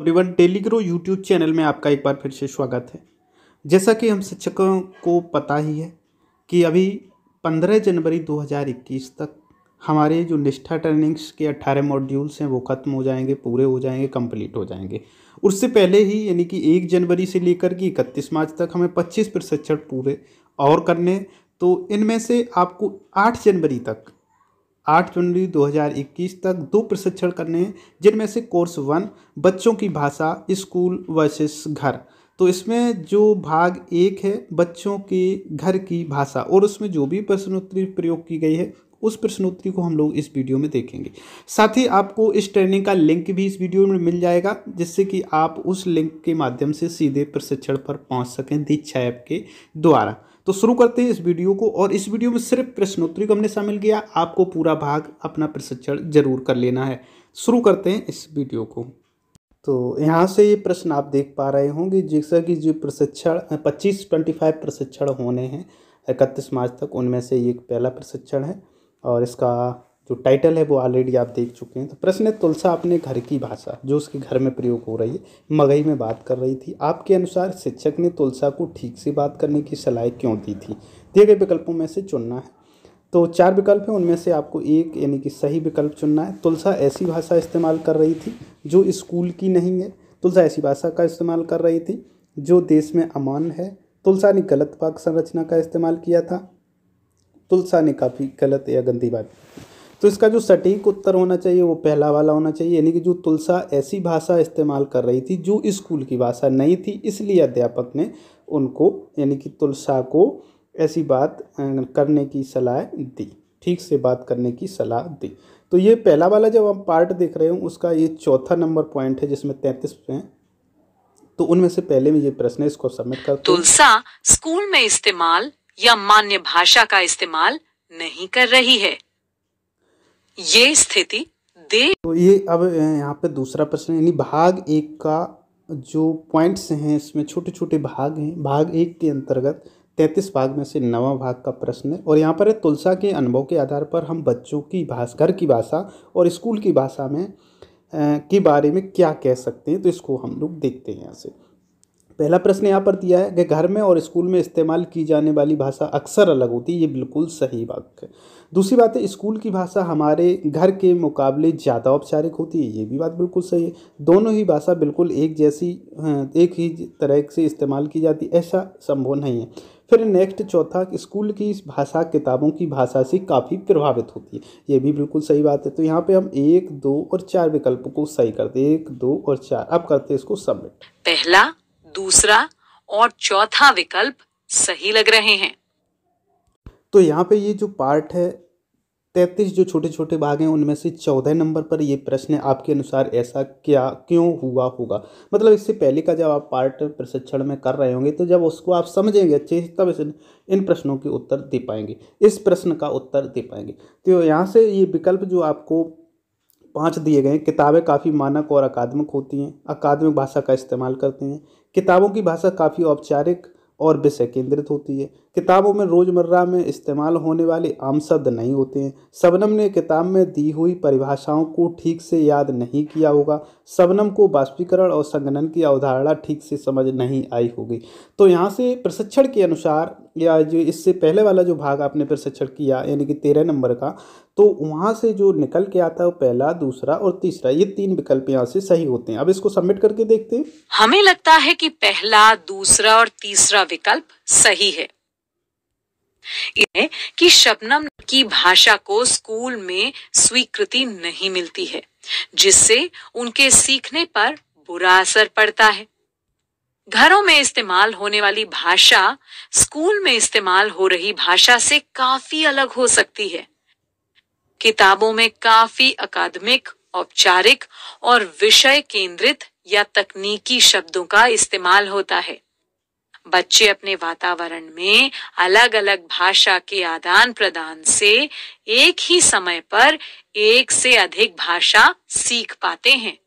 everyone टेलीग्रो YouTube channel में आपका एक बार फिर से स्वागत है जैसा कि हम शिक्षकों को पता ही है कि अभी 15 जनवरी 2021 तक हमारे जो निष्ठा ट्रेनिंग्स के 18 मॉड्यूल्स हैं वो ख़त्म हो जाएंगे पूरे हो जाएंगे कंप्लीट हो जाएंगे उससे पहले ही यानी कि एक जनवरी से लेकर के इकतीस मार्च तक हमें पच्चीस प्रशिक्षण पूरे और करने तो इनमें से आपको आठ जनवरी तक आठ जनवरी 2021 तक दो प्रशिक्षण करने हैं जिनमें से कोर्स वन बच्चों की भाषा स्कूल वर्सेस घर तो इसमें जो भाग एक है बच्चों के घर की भाषा और उसमें जो भी प्रश्नोत्तरी प्रयोग की गई है उस प्रश्नोत्तरी को हम लोग इस वीडियो में देखेंगे साथ ही आपको इस ट्रेनिंग का लिंक भी इस वीडियो में मिल जाएगा जिससे कि आप उस लिंक के माध्यम से सीधे प्रशिक्षण पर पहुंच सकें दीक्षा ऐप के द्वारा तो शुरू करते हैं इस वीडियो को और इस वीडियो में सिर्फ प्रश्नोत्तरी को हमने शामिल किया आपको पूरा भाग अपना प्रशिक्षण जरूर कर लेना है शुरू करते हैं इस वीडियो को तो यहाँ से ये प्रश्न आप देख पा रहे होंगे जैसा कि जो प्रशिक्षण पच्चीस ट्वेंटी फाइव प्रशिक्षण होने हैं इकतीस मार्च तक उनमें से ये पहला प्रशिक्षण है और इसका जो टाइटल है वो ऑलरेडी आप देख चुके हैं तो प्रश्न है तुलसा अपने घर की भाषा जो उसके घर में प्रयोग हो रही है मगई में बात कर रही थी आपके अनुसार शिक्षक ने तुलसा को ठीक से बात करने की सलाह क्यों दी थी दिए गए विकल्पों में से चुनना है तो चार विकल्प हैं उनमें से आपको एक यानी कि सही विकल्प चुनना है तुलसा ऐसी भाषा इस्तेमाल कर रही थी जो स्कूल की नहीं है तुलसा ऐसी भाषा का इस्तेमाल कर रही थी जो देश में अमान है तुलसा ने गलत पाक संरचना का इस्तेमाल किया था तुलसा ने काफ़ी गलत या गंदी बात तो इसका जो सटीक उत्तर होना चाहिए वो पहला वाला होना चाहिए यानी कि जो तुलसा ऐसी भाषा इस्तेमाल कर रही थी जो स्कूल की भाषा नहीं थी इसलिए अध्यापक ने उनको यानी कि तुलसा को ऐसी बात करने की सलाह दी ठीक से बात करने की सलाह दी तो ये पहला वाला जब हम पार्ट देख रहे हो उसका ये चौथा नंबर पॉइंट है जिसमें तैंतीस हैं तो उनमें से पहले में ये प्रश्न है इसको सबमिट कर तुलसा स्कूल में इस्तेमाल या मान्य भाषा का इस्तेमाल नहीं कर रही है ये स्थिति दे तो ये अब यहाँ पे दूसरा प्रश्न यानी भाग एक का जो पॉइंट्स हैं इसमें छोटे छोटे भाग हैं भाग एक के अंतर्गत तैंतीस भाग में से नवा भाग का प्रश्न है और यहाँ पर है तुलसा के अनुभव के आधार पर हम बच्चों की भाषा घर की भाषा और स्कूल की भाषा में के बारे में क्या कह सकते हैं तो इसको हम लोग देखते हैं यहाँ से पहला प्रश्न यहाँ पर दिया है कि घर में और स्कूल में इस्तेमाल की जाने वाली भाषा अक्सर अलग होती है ये बिल्कुल सही बात है दूसरी बात है स्कूल की भाषा हमारे घर के मुकाबले ज़्यादा औपचारिक होती है ये भी बात बिल्कुल सही है दोनों ही भाषा बिल्कुल एक जैसी हाँ, एक ही तरह से इस्तेमाल की जाती ऐसा संभव नहीं है फिर नेक्स्ट चौथा स्कूल की भाषा किताबों की भाषा से काफ़ी प्रभावित होती है ये भी बिल्कुल सही बात है तो यहाँ पे हम एक दो और चार विकल्प को सही करते एक दो और चार अब करते हैं इसको सबमिट पहला दूसरा और चौथा विकल्प सही लग रहे हैं तो यहाँ पे ये जो पार्ट है तैतीस जो छोटे छोटे भाग हैं उनमें से चौदह नंबर पर ये प्रश्न आपके अनुसार ऐसा क्या क्यों हुआ होगा मतलब इससे पहले का जब आप पार्ट प्रशिक्षण में कर रहे होंगे तो जब उसको आप समझेंगे अच्छे से तब इन इन प्रश्नों के उत्तर दे पाएंगे इस प्रश्न का उत्तर दे पाएंगे तो यहाँ से ये विकल्प जो आपको पाँच दिए गए किताबें काफ़ी मानक और अकादमिक होती हैं अकादमिक भाषा का इस्तेमाल करते हैं किताबों की भाषा काफ़ी औपचारिक और विषय केंद्रित होती है किताबों में रोज़मर्रा में इस्तेमाल होने वाले आम शब्द नहीं होते हैं सबनम ने किताब में दी हुई परिभाषाओं को ठीक से याद नहीं किया होगा सबनम को वाष्पीकरण और संगणन की अवधारणा ठीक से समझ नहीं आई होगी तो यहाँ से प्रशिक्षण के अनुसार या जो इससे पहले वाला जो भाग आपने प्रशिक्षण किया यानी कि तेरह नंबर का तो वहाँ से जो निकल के आता है वो पहला दूसरा और तीसरा ये तीन विकल्प यहाँ से सही होते हैं अब इसको सबमिट करके देखते हैं हमें लगता है कि पहला दूसरा और तीसरा विकल्प सही है कि शबनम की भाषा को स्कूल में स्वीकृति नहीं मिलती है जिससे उनके सीखने पर बुरा असर पड़ता है घरों में इस्तेमाल होने वाली भाषा स्कूल में इस्तेमाल हो रही भाषा से काफी अलग हो सकती है किताबों में काफी अकादमिक औपचारिक और विषय केंद्रित या तकनीकी शब्दों का इस्तेमाल होता है बच्चे अपने वातावरण में अलग अलग भाषा के आदान प्रदान से एक ही समय पर एक से अधिक भाषा सीख पाते हैं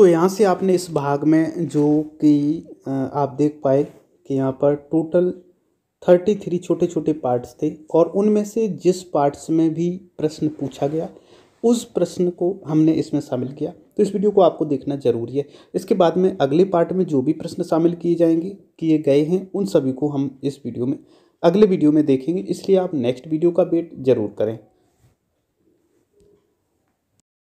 तो यहाँ से आपने इस भाग में जो कि आप देख पाए कि यहाँ पर टोटल थर्टी थ्री छोटे छोटे पार्ट्स थे और उनमें से जिस पार्ट्स में भी प्रश्न पूछा गया उस प्रश्न को हमने इसमें शामिल किया तो इस वीडियो को आपको देखना जरूरी है इसके बाद में अगले पार्ट में जो भी प्रश्न शामिल किए जाएंगे किए गए हैं उन सभी को हम इस वीडियो में अगले वीडियो में देखेंगे इसलिए आप नेक्स्ट वीडियो का वेट जरूर करें